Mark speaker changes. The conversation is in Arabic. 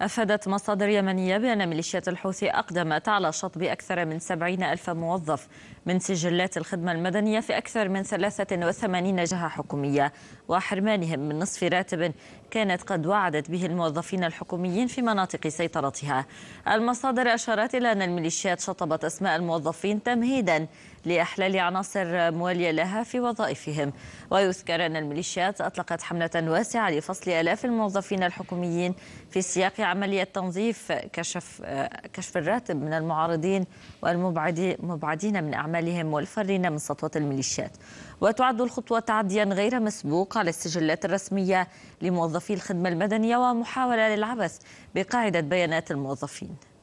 Speaker 1: أفادت مصادر يمنية بأن ميليشيات الحوثي أقدمت على شطب أكثر من 70 ألف موظف من سجلات الخدمة المدنية في أكثر من 83 جهة حكومية وحرمانهم من نصف راتب كانت قد وعدت به الموظفين الحكوميين في مناطق سيطرتها المصادر أشارت إلى أن الميليشيات شطبت أسماء الموظفين تمهيدا لإحلال عناصر موالية لها في وظائفهم ويذكر أن الميليشيات أطلقت حملة واسعة لفصل آلاف الموظفين الحكوميين في سياق عملية تنظيف كشف كشف الراتب من المعارضين والمبعدين من أعمالهم والفارين من سطوة الميليشيات وتعد الخطوة تعديا غير مسبوق على السجلات الرسمية لموظفي الخدمة المدنية ومحاولة للعبث بقاعدة بيانات الموظفين